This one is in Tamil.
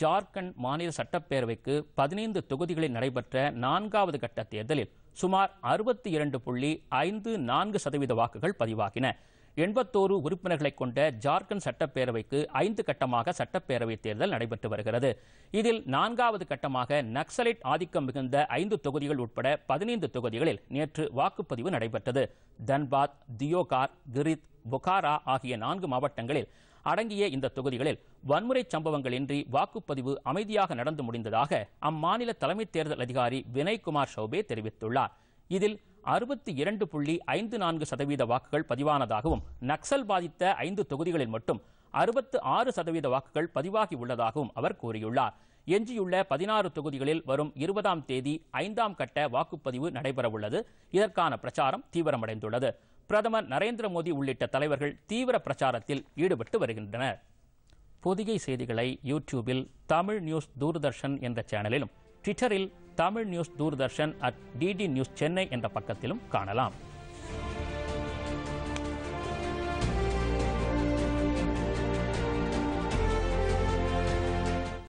ஜார்க்கண்ட் மாநில சட்டப்பேரவைக்கு பதினைந்து தொகுதிகளில் நடைபெற்ற நான்காவது கட்ட தேர்தலில் சுமார் அறுபத்தி இரண்டு புள்ளி ஐந்து நான்கு சதவீத வாக்குகள் பதிவாகின எண்பத்தோரு உறுப்பினர்களை கொண்ட ஜார்க்கண்ட் சட்டப்பேரவைக்கு ஐந்து கட்டமாக சட்டப்பேரவை தேர்தல் நடைபெற்று வருகிறது இதில் நான்காவது கட்டமாக நக்சலைட் ஆதிக்கம் மிகுந்த ஐந்து தொகுதிகள் உட்பட பதினைந்து தொகுதிகளில் நேற்று வாக்குப்பதிவு நடைபெற்றது தன்பாத் தியோகார் கிரித் புகாரா ஆகிய நான்கு மாவட்டங்களில் அடங்கிய இந்த தொகுதிகளில் வன்முறை சம்பவங்களின்றி வாக்குப்பதிவு அமைதியாக நடந்து முடிந்ததாக அம்மாநில தலைமை தேர்தல் அதிகாரி வினய்குமார் சௌபே தெரிவித்துள்ளார் இதில் அறுபத்தி இரண்டு புள்ளி ஐந்து நான்கு சதவீத வாக்குகள் பதிவானதாகவும் நக்சல் பாதித்த ஐந்து தொகுதிகளில் மட்டும் அறுபத்து ஆறு சதவீத வாக்குகள் பதிவாகி உள்ளதாகவும் அவர் கூறியுள்ளார் எஞ்சியுள்ள பதினாறு தொகுதிகளில் வரும் இருபதாம் தேதி ஐந்தாம் கட்ட வாக்குப்பதிவு நடைபெறவுள்ளது இதற்கான பிரச்சாரம் தீவிரமடைந்துள்ளது பிரதமர் நரேந்திர மோடி உள்ளிட்ட தலைவர்கள் தீவிர பிரச்சாரத்தில் ஈடுபட்டு வருகின்றனர் பொதிகை செய்திகளை யூடியூபில் தமிழ் நியூஸ் தூர்தர்ஷன் என்ற சேனலிலும் ட்விட்டரில் Tamil news Doordarshan at DD news Chennai என்ற பக்கத்திலும் காணலாம்